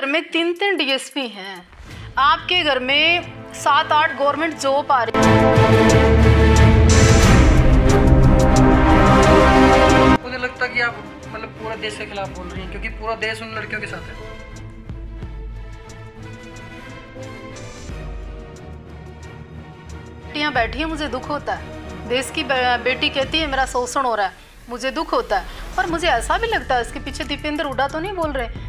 घर में तीन तीन डीएसपी हैं आपके घर में सात आठ गवर्नमेंट जॉब आ रही मुझे लगता है कि आप मतलब पूरा देश के खिलाफ बोल रही हैं क्योंकि पूरा देश उन लड़कियों के साथ है बेटियां बैठी हैं मुझे दुख होता है देश की बेटी कहती है मेरा शोषण हो रहा है मुझे दुख होता है और मुझे ऐसा भी लगता है इसके पीछे दीपेंद्र उडा तो नहीं बोल रहे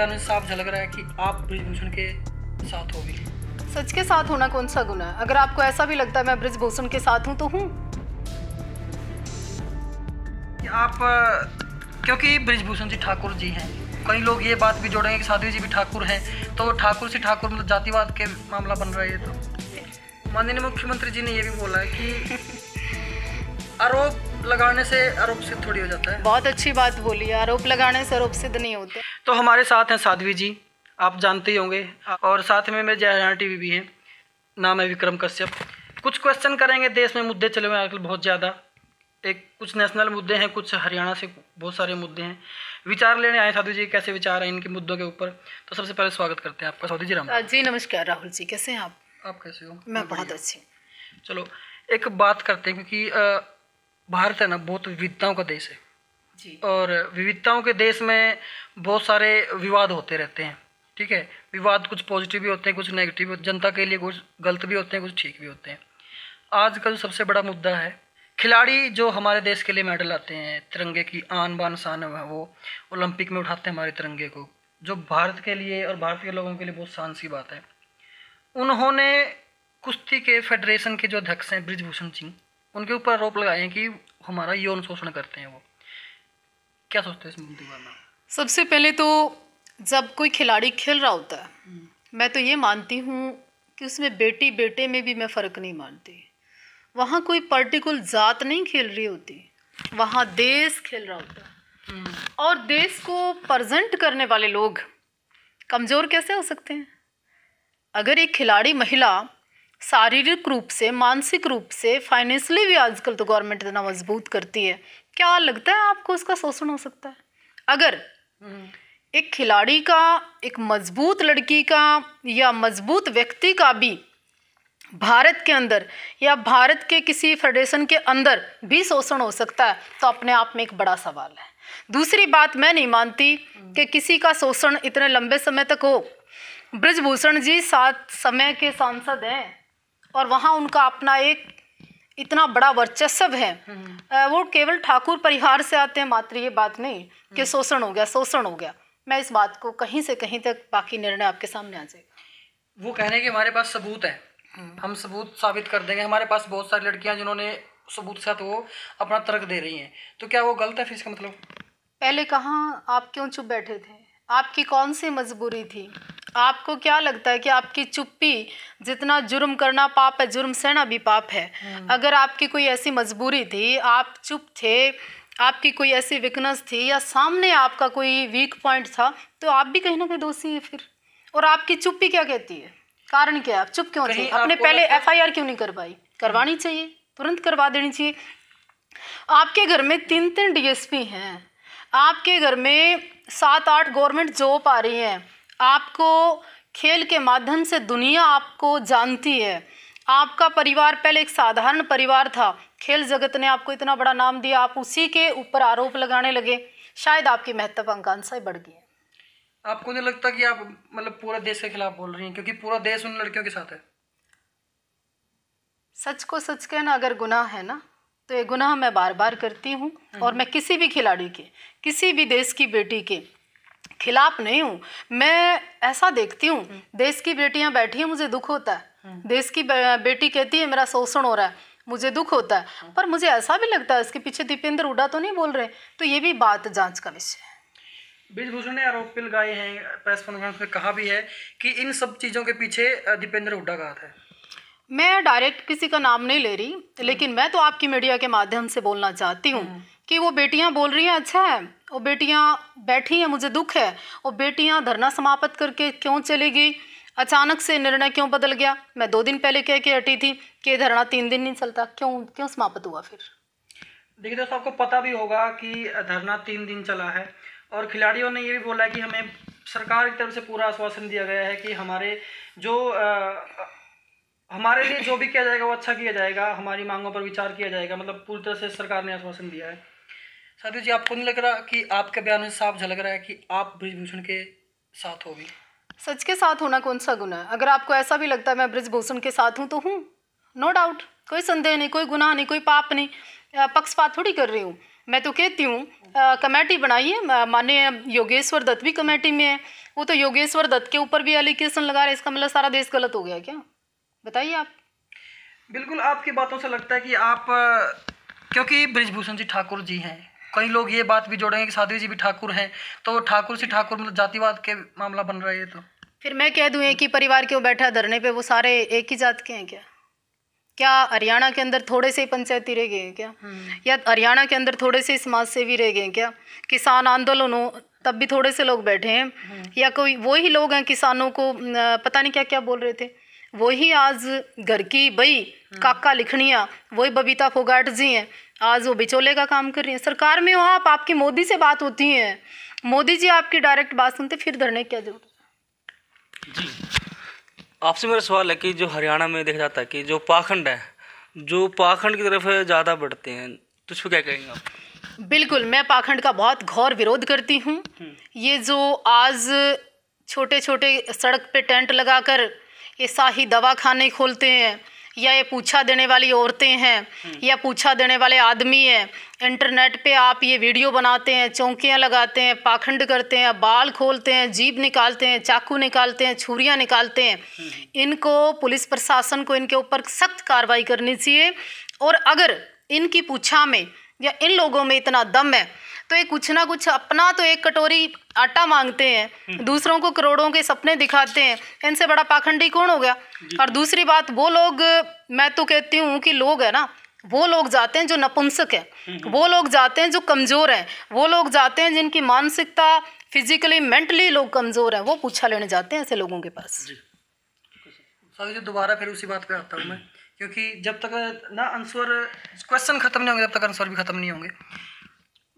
बयान में साफ झलक रहा है कि आप ब्रिजभूषण के साथ होगी सच के साथ होना कौन सा गुना है अगर आपको ऐसा भी लगता है मैं ब्रिजभूषण के साथ हूँ तो हूँ आप क्योंकि ब्रिजभूषण जी ठाकुर जी हैं कई लोग ये बात भी जोड़ेंगे कि साधु जी भी ठाकुर हैं तो ठाकुर से ठाकुर मतलब जातिवाद के मामला बन रहा है तो माननीय मुख्यमंत्री जी ने ये भी बोला है कि आरोप लगाने से आरोप सिद्ध थोड़ी हो जाता है बहुत अच्छी बात बोली आरोप लगाने से आरोप सिद्ध नहीं होते तो हमारे साथ हैं साध्वी जी आप जानते ही होंगे और साथ में मेरे जय टीवी भी हैं नाम है विक्रम कश्यप कुछ क्वेश्चन करेंगे देश में मुद्दे चले हुए आजकल बहुत ज़्यादा एक कुछ नेशनल मुद्दे हैं कुछ हरियाणा से बहुत सारे मुद्दे हैं विचार लेने आए साधु जी कैसे विचार हैं इनके मुद्दों के ऊपर तो सबसे पहले स्वागत करते हैं आपका साधु जी राम जी नमस्कार राहुल जी कैसे हैं आप आप कैसे हो मैं बहुत अच्छी चलो एक बात करते हैं क्योंकि भारत है ना बहुत विविधताओं का देश है जी और विविधताओं के देश में बहुत सारे विवाद होते रहते हैं ठीक है विवाद कुछ पॉजिटिव भी होते हैं कुछ नेगेटिव भी जनता के लिए कुछ गलत भी होते हैं कुछ ठीक भी होते हैं आज का जो सबसे बड़ा मुद्दा है खिलाड़ी जो हमारे देश के लिए मेडल आते हैं तिरंगे की आन बान शान है वो ओलंपिक में उठाते हैं हमारे तिरंगे को जो भारत के लिए और भारत के लोगों के लिए बहुत शान सी बात है उन्होंने कुश्ती के फेडरेशन के जो अध्यक्ष हैं ब्रिजभूषण सिंह उनके ऊपर आरोप लगाए कि हमारा यौन शोषण करते हैं वो क्या सोचते हैं इस मुद्दे पर सबसे पहले तो जब कोई खिलाड़ी खेल रहा होता है हम्म। मैं तो ये मानती हूँ कि उसमें बेटी बेटे में भी मैं फ़र्क नहीं मानती वहाँ कोई पर्टिकुलर जात नहीं खेल रही होती वहाँ देश खेल रहा होता है हम्म। और देश को प्रजेंट करने वाले लोग कमज़ोर कैसे हो सकते हैं अगर एक खिलाड़ी महिला शारीरिक रूप से मानसिक रूप से फाइनेंशली भी आजकल तो गवर्नमेंट इतना मजबूत करती है क्या लगता है आपको उसका शोषण हो सकता है अगर हम्म। एक खिलाड़ी का एक मजबूत लड़की का या मजबूत व्यक्ति का भी भारत के अंदर या भारत के किसी फेडरेशन के अंदर भी शोषण हो सकता है तो अपने आप में एक बड़ा सवाल है दूसरी बात मैं नहीं मानती हम्म। कि किसी का शोषण इतने लंबे समय तक हो ब्रजभूषण जी सात समय के सांसद हैं और वहाँ उनका अपना एक इतना बड़ा वर्चस्व है हम्म। वो केवल ठाकुर परिवार से आते हैं मात्र ये बात नहीं हम्म। कि शोषण हो गया शोषण हो गया मैं इस बात को कहीं से कहीं तक बाकी निर्णय आपके सामने आ जाएगा वो कह रहे हैं कि हमारे पास सबूत है हम्म। हम सबूत साबित कर देंगे हमारे पास बहुत सारी लड़कियां जिन्होंने सबूत के साथ वो अपना तर्क दे रही हैं तो क्या वो गलत है फिर इसका मतलब पहले कहाँ आप क्यों चुप बैठे थे आपकी कौन सी मजबूरी थी आपको क्या लगता है कि आपकी चुप्पी जितना जुर्म करना पाप है जुर्म सहना भी पाप है हम्म। अगर आपकी कोई ऐसी मजबूरी थी आप चुप थे आपकी कोई ऐसी वीकनेस थी या सामने आपका कोई वीक पॉइंट था तो आप भी कहीं ना कहीं दोषी है फिर और आपकी चुप्पी क्या कहती है कारण क्या है आप चुप क्यों थी आपने पहले एफ क्यों नहीं करवाई करवानी हम्म। चाहिए तुरंत करवा देनी चाहिए आपके घर में तीन तीन डीएसपी हैं आपके घर में सात आठ गवर्नमेंट जॉब आ रही हैं आपको खेल के माध्यम से दुनिया आपको जानती है आपका परिवार पहले एक साधारण परिवार था खेल जगत ने आपको इतना बड़ा नाम दिया आप उसी के ऊपर आरोप लगाने लगे शायद आपकी महत्वाकांक्षाएं बढ़ गई आपको नहीं लगता कि आप मतलब पूरा देश के खिलाफ बोल रही हैं क्योंकि पूरा देश उन लड़कियों के साथ है सच को सच कहना अगर गुनाह है ना तो ये गुनाह मैं बार बार करती हूँ हम्म। और मैं किसी भी खिलाड़ी के किसी भी देश की बेटी के खिलाफ नहीं हूँ मैं ऐसा देखती हूँ हम्म। देश की बेटियाँ बैठी हैं मुझे दुख होता है हम्म। देश की बेटी कहती है मेरा शोषण हो रहा है मुझे दुख होता है हम्म। पर मुझे ऐसा भी लगता है इसके पीछे दीपेंद्र उड़ा तो नहीं बोल रहे तो ये भी बात जांच का विषय है ब्रिजभूषण ने आरोप लगाए हैं प्रेस कॉन्फ्रेंस में कहा भी है कि इन सब चीज़ों के पीछे दीपेंद्र हुड्डा का हाथ है मैं डायरेक्ट किसी का नाम नहीं ले रही हम्म। लेकिन मैं तो आपकी मीडिया के माध्यम से बोलना चाहती हूँ हम्म। कि वो बेटियाँ बोल रही हैं अच्छा है वो बेटियाँ बैठी हैं मुझे दुख है वो बेटियाँ धरना समाप्त करके क्यों चली गई अचानक से निर्णय क्यों बदल गया मैं दो दिन पहले कह के हटी थी कि धरना तीन दिन नहीं चलता क्यों क्यों समाप्त हुआ फिर देखिए दोस्तों आपको पता भी होगा कि धरना तीन दिन चला है और खिलाड़ियों ने ये भी बोला है कि हमें सरकार की तरफ से पूरा आश्वासन दिया गया है कि हमारे जो हमारे लिए जो भी किया जाएगा वो अच्छा किया जाएगा हमारी मांगों पर विचार किया जाएगा मतलब पूरी तरह से सरकार ने आश्वासन दिया है साधु जी आपको नहीं लग रहा कि आपके बयान में साफ झलक रहा है कि आप ब्रिजभूषण के साथ हो सच के साथ होना कौन सा गुना है अगर आपको ऐसा भी लगता है मैं ब्रिजभूषण के साथ हूँ तो हूँ नो डाउट कोई संदेह नहीं कोई गुनाह नहीं कोई पाप नहीं पक्षपात थोड़ी कर रही हूँ मैं तो कहती हूँ कमेटी बनाइए मान्य योगेश्वर दत्त भी कमेटी में है वो तो योगेश्वर दत्त के ऊपर भी एलिगेशन लगा रहे इसका मतलब सारा देश गलत हो गया क्या बताइए आप बिल्कुल आपकी बातों से लगता है कि आप क्योंकि ब्रिजभूषण जी ठाकुर जी हैं कई लोग ये बात भी जोड़ेंगे कि साधु जी भी ठाकुर हैं तो ठाकुर से ठाकुर मतलब जातिवाद के मामला बन रहा है तो फिर मैं कह दूँ एक ही परिवार क्यों बैठा धरने पे वो सारे एक ही जात के हैं क्या क्या हरियाणा के अंदर थोड़े से पंचायती रह गए हैं क्या हम्म। या हरियाणा के अंदर थोड़े से समाज सेवी रह गए हैं क्या किसान आंदोलन हो तब भी थोड़े से लोग बैठे हैं हम्म। या कोई वही लोग हैं किसानों को पता नहीं क्या क्या बोल रहे थे वही आज घर की बई हाँ। काका लिखनिया वही बबीता फोगाट जी हैं आज वो बिचोले का काम कर रही हैं सरकार में हो आप आपकी मोदी से बात होती है मोदी जी आपकी डायरेक्ट बात सुनते फिर धरने क्या जरूरत जी आपसे मेरा सवाल है कि जो हरियाणा में देखा जाता है कि जो पाखंड है जो पाखंड की तरफ ज़्यादा बढ़ते हैं तो उसको क्या कहेंगे आप बिल्कुल मैं पाखंड का बहुत घोर विरोध करती हूँ हम्म। ये जो आज छोटे छोटे सड़क पे टेंट लगाकर ये शाही दवा खाने खोलते हैं या ये पूछा देने वाली औरतें हैं हम्म। या पूछा देने वाले आदमी हैं इंटरनेट पे आप ये वीडियो बनाते हैं चौंकियाँ लगाते हैं पाखंड करते हैं बाल खोलते हैं जीप निकालते हैं चाकू निकालते हैं छुरियाँ निकालते हैं हम्म। इनको पुलिस प्रशासन को इनके ऊपर सख्त कार्रवाई करनी चाहिए और अगर इनकी पूछा में या इन लोगों में इतना दम है तो ये कुछ ना कुछ अपना तो एक कटोरी आटा मांगते हैं हम्म। दूसरों को करोड़ों के सपने दिखाते हैं इनसे बड़ा पाखंडी कौन हो गया और तो। दूसरी बात वो लोग मैं तो कहती हूँ कि लोग है ना वो लोग जाते हैं जो नपुंसक हैं हम्म। वो लोग जाते हैं जो कमज़ोर हैं वो लोग जाते हैं जिनकी मानसिकता फिजिकली मेंटली लोग कमज़ोर हैं वो पूछा लेने जाते हैं ऐसे लोगों के पास जी दोबारा फिर उसी बात पे आता हूँ मैं क्योंकि जब तक ना आंसर क्वेश्चन खत्म नहीं होंगे तब तक आंसर भी खत्म नहीं होंगे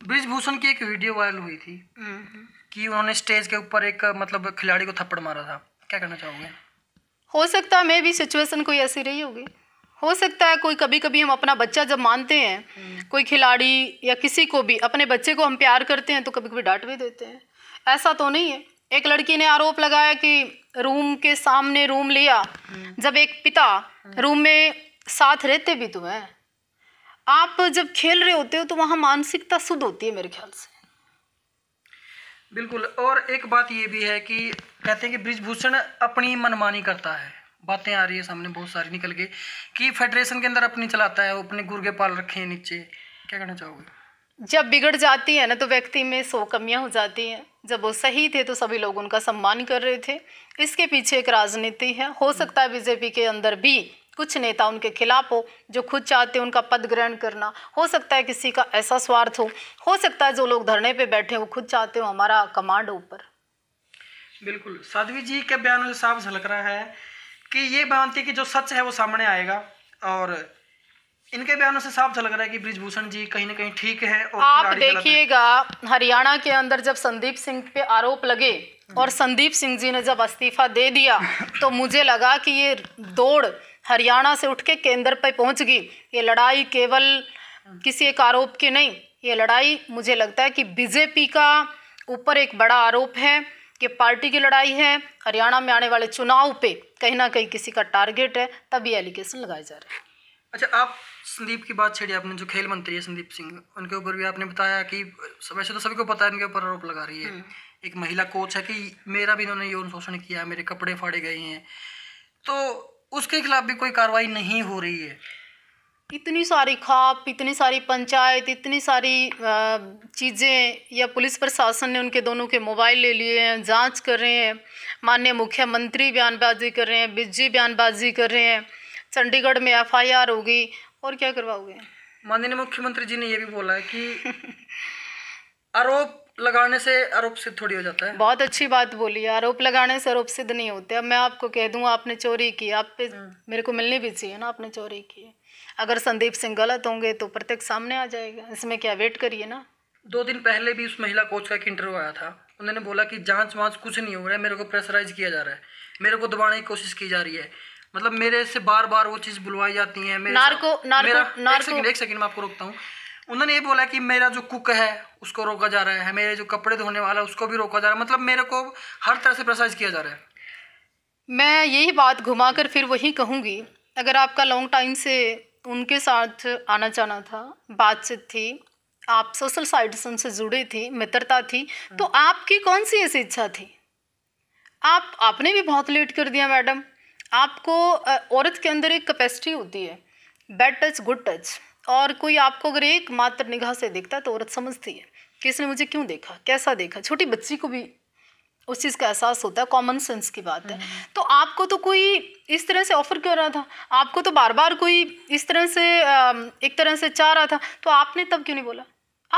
ब्रिजभूषण की एक वीडियो वायरल हुई थी हम्म। कि उन्होंने स्टेज के ऊपर एक मतलब खिलाड़ी को थप्पड़ मारा था क्या करना चाहोगे हो सकता है मे भी सिचुएशन कोई ऐसी रही होगी हो सकता है कोई कभी कभी हम अपना बच्चा जब मानते हैं हम्म। कोई खिलाड़ी या किसी को भी अपने बच्चे को हम प्यार करते हैं तो कभी कभी डांट भी देते हैं ऐसा तो नहीं है एक लड़की ने आरोप लगाया कि रूम के सामने रूम लिया हम्म। जब एक पिता रूम में साथ रहते भी तो हैं आप जब खेल रहे होते हो तो वहां मानसिकता शुद्ध होती है मेरे ख्याल से बिल्कुल और एक बात ये भी है कि कहते हैं कि ब्रिजभूषण अपनी मनमानी करता है बातें आ रही है सामने बहुत सारी निकल गई कि फेडरेशन के अंदर अपनी चलाता है वो अपने गुर्गे पाल रखे हैं नीचे क्या कहना चाहोगे जब बिगड़ जाती है ना तो व्यक्ति में सो कमियां हो जाती हैं जब वो सही थे तो सभी लोग उनका सम्मान कर रहे थे इसके पीछे एक राजनीति है हो सकता है बीजेपी के अंदर भी कुछ नेता उनके खिलाफ हो जो खुद चाहते हैं उनका पद ग्रहण करना हो सकता है किसी का ऐसा स्वार्थ हो हो सकता है जो लोग धरने पे बैठे वो खुद चाहते हो हमारा कमांड ऊपर बिल्कुल साध्वी जी के बयान साफ झलक रहा है कि ये मानती कि जो सच है वो सामने आएगा और इनके बयानों से साफ लग रहा है कि ब्रिजभूषण जी कहीं ना कहीं ठीक है और आप देखिएगा हरियाणा के अंदर जब संदीप सिंह पे आरोप लगे और संदीप सिंह जी ने जब इस्तीफा दे दिया तो मुझे लगा कि ये दौड़ हरियाणा से उठ के केंद्र पर पहुंच गई ये लड़ाई केवल किसी एक आरोप की नहीं ये लड़ाई मुझे लगता है कि बीजेपी का ऊपर एक बड़ा आरोप है कि पार्टी की लड़ाई है हरियाणा में आने वाले चुनाव पे कहीं ना कहीं किसी का टारगेट है तब ये एलिगेशन लगाए जा रहे हैं अच्छा आप संदीप की बात छेड़ी आपने जो खेल मंत्री है संदीप सिंह उनके ऊपर भी आपने बताया कि वैसे तो सभी को पता है इनके ऊपर आरोप लगा रही है हम्म। एक महिला कोच है कि मेरा भी इन्होंने यौन शोषण किया मेरे कपड़े फाड़े गए हैं तो उसके खिलाफ भी कोई कार्रवाई नहीं हो रही है इतनी सारी खाप इतनी सारी पंचायत इतनी सारी चीज़ें या पुलिस प्रशासन ने उनके दोनों के मोबाइल ले लिए हैं जांच कर रहे हैं माननीय मुख्यमंत्री बयानबाजी कर रहे हैं बिजली बयानबाजी कर रहे हैं चंडीगढ़ में एफ आई आर होगी और क्या करवाओगे माननीय मुख्यमंत्री जी ने ये भी बोला है कि आरोप लगाने से आरोप सिद्ध थोड़ी हो जाता है बहुत अच्छी बात बोली आरोप लगाने से आरोप सिद्ध नहीं होते अब मैं आपको कह दूँ आपने चोरी की आप पे हम्म। मेरे को मिलनी भी चाहिए ना आपने चोरी की अगर संदीप सिंह गलत होंगे तो प्रत्यक्ष सामने आ जाएगा इसमें क्या वेट करिए ना दो दिन पहले भी उस महिला कोच का एक इंटरव्यू आया था उन्होंने बोला कि जांच वाँच कुछ नहीं हो रहा है मेरे को प्रेशराइज किया जा रहा है मेरे को दबाने की कोशिश की जा रही है मतलब मेरे से बार बार वो चीज़ बुलवाई जाती है मेरे नार्को, नार्को, मेरा नार्को, एक सेकंड एक सेकंड मैं आपको रोकता हूँ उन्होंने ये बोला कि मेरा जो कुक है उसको रोका जा रहा है मेरे जो कपड़े धोने वाला है उसको भी रोका जा रहा है मतलब मेरे को हर तरह से प्रसाइज किया जा रहा है मैं यही बात घुमाकर फिर वही कहूँगी अगर आपका लॉन्ग टाइम से उनके साथ आना जाना था बातचीत थी आप सोशल साइट से जुड़े थे मित्रता थी तो हाँ। आपकी कौन सी ऐसी इच्छा थी आप आपने भी बहुत लेट कर दिया मैडम आपको औरत के अंदर एक कैपेसिटी होती है बैड टच गुड टच और कोई आपको अगर एक मात्र निगाह से देखता है तो औरत समझती है कि इसने मुझे क्यों देखा कैसा देखा छोटी बच्ची को भी उस चीज़ का एहसास होता है कॉमन सेंस की बात है हम्म। तो आपको तो कोई इस तरह से ऑफ़र क्यों रहा था आपको तो बार बार कोई इस तरह से एक तरह से चाह रहा था तो आपने तब क्यों नहीं बोला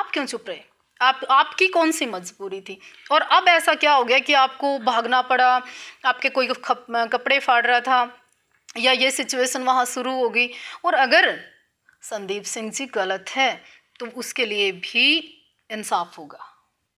आप क्यों चुप रहे आप आपकी कौन सी मजबूरी थी और अब ऐसा क्या हो गया कि आपको भागना पड़ा आपके कोई खप, कपड़े फाड़ रहा था या ये सिचुएशन वहाँ शुरू होगी और अगर संदीप सिंह जी गलत है तो उसके लिए भी इंसाफ होगा